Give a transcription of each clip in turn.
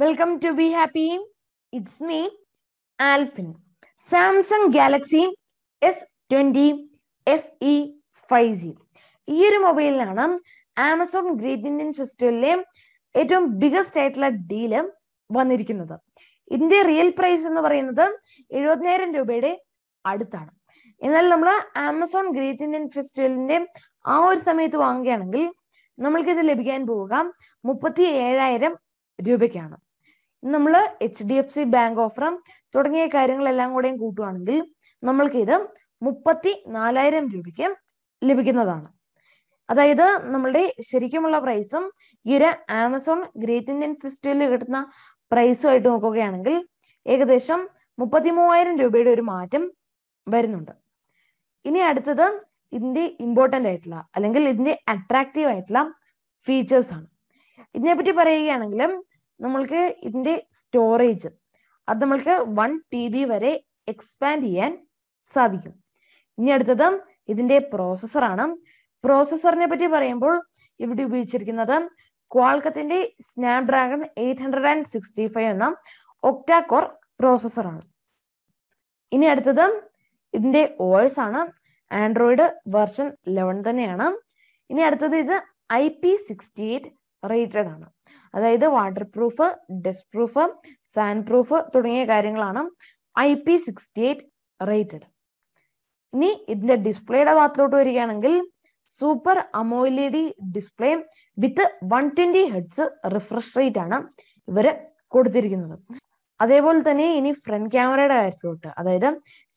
welcome to be happy it's me Alphin Samsung Galaxy S twenty F E five G ഈ ഒരു മൊബൈലിനാണ് Amazon Great Indian ഫെസ്റ്റിവലിലെ ഏറ്റവും biggest ആയിട്ടുള്ള ഡീല് വന്നിരിക്കുന്നത് ഇതിന്റെ റിയൽ പ്രൈസ് എന്ന് പറയുന്നത് എഴുപതിനായിരം രൂപയുടെ അടുത്താണ് എന്നാൽ നമ്മൾ ആമസോൺ ഗ്രേറ്റ് ഇന്ത്യൻ ഫെസ്റ്റിവലിന്റെ ആ ഒരു സമയത്ത് വാങ്ങുകയാണെങ്കിൽ നമ്മൾക്ക് ഇത് ലഭിക്കാൻ പോവുക മുപ്പത്തി ഏഴായിരം രൂപയ്ക്കാണ് നമ്മൾ H D F C bank ഓഫറും തുടങ്ങിയ കാര്യങ്ങളെല്ലാം കൂടെയും കൂട്ടുവാണെങ്കിൽ നമ്മൾക്ക് ഇത് മുപ്പത്തി നാലായിരം രൂപയ്ക്ക് ലഭിക്കുന്നതാണ് അതായത് നമ്മളുടെ ശരിക്കുമുള്ള പ്രൈസും ഈ ഒരു ആമസോൺ ഗ്രേറ്റ് ഇന്ത്യൻ ഫെസ്റ്റിവലിൽ കിട്ടുന്ന പ്രൈസുമായിട്ട് നോക്കുകയാണെങ്കിൽ ഏകദേശം മുപ്പത്തി മൂവായിരം രൂപയുടെ ഒരു മാറ്റം വരുന്നുണ്ട് ഇനി അടുത്തത് ഇതിന്റെ ഇമ്പോർട്ടന്റ് ആയിട്ടുള്ള അല്ലെങ്കിൽ ഇതിന്റെ അട്രാക്റ്റീവ് ആയിട്ടുള്ള ഫീച്ചേഴ്സ് ആണ് പറ്റി പറയുകയാണെങ്കിൽ നമ്മൾക്ക് ഇതിന്റെ സ്റ്റോറേജ് അത് നമ്മൾക്ക് വൺ ടി ബി വരെ എക്സ്പാൻഡ് ചെയ്യാൻ സാധിക്കും ഇനി അടുത്തത് ഇതിന്റെ പ്രോസസ്സറാണ് പ്രോസസ്സറിനെ പറ്റി പറയുമ്പോൾ ഇവിടെ ഉപയോഗിച്ചിരിക്കുന്നത് ക്വാൾക്കത്തിന്റെ Snapdragon eight hundred and sixty five എന്ന ഒക്ടാകോർ പ്രോസസ്സറാണ് ഇനി അടുത്തത് ഇതിന്റെ ഓയിസ് ആണ് ആൻഡ്രോയിഡ് വെർഷൻ ലെവൻ തന്നെയാണ് ഇനി അടുത്തത് ഇത് I P sixty eight rated ആണ് അതായത് waterproof dustproof sandproof തുടങ്ങിയ കാര്യങ്ങളാണ് I P sixty eight rated ഇനി ഇതിന്റെ ഡിസ്പ്ലേയുടെ ഭാഗത്തിലോട്ട് വരികയാണെങ്കിൽ super AMOLED display with one twenty hertz refresh rate ആണ് ഇവര് കൊടുത്തിരിക്കുന്നത് അതേപോലെ തന്നെ ഇനി ഫ്രണ്ട് ക്യാമറയുടെ കാര്യത്തിലോട്ട് അതായത്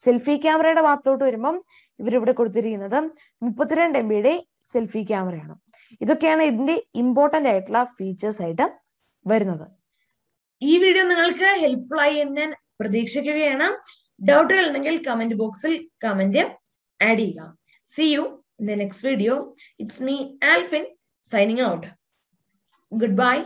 സെൽഫി ക്യാമറയുടെ ഭാഗത്തോട്ട് വരുമ്പം ഇവരിവിടെ കൊടുത്തിരിക്കുന്നത് മുപ്പത്തിരണ്ട് എം ബിയുടെ സെൽഫി ക്യാമറയാണ് ഇതൊക്കെയാണ് ഇതിന്റെ ഇമ്പോർട്ടന്റ് ആയിട്ടുള്ള ഫീച്ചേഴ്സ് ആയിട്ട് വരുന്നത് ഈ വീഡിയോ നിങ്ങൾക്ക് ഹെൽപ്ഫുൾ ആയി എന്ന് ഞാൻ പ്രതീക്ഷിക്കുകയാണ് ഡൗട്ടുകൾ ഉണ്ടെങ്കിൽ കമന്റ് ബോക്സിൽ കമന്റ് ആഡ് ചെയ്യുക see you in the next video it's me Alphin signing out good bye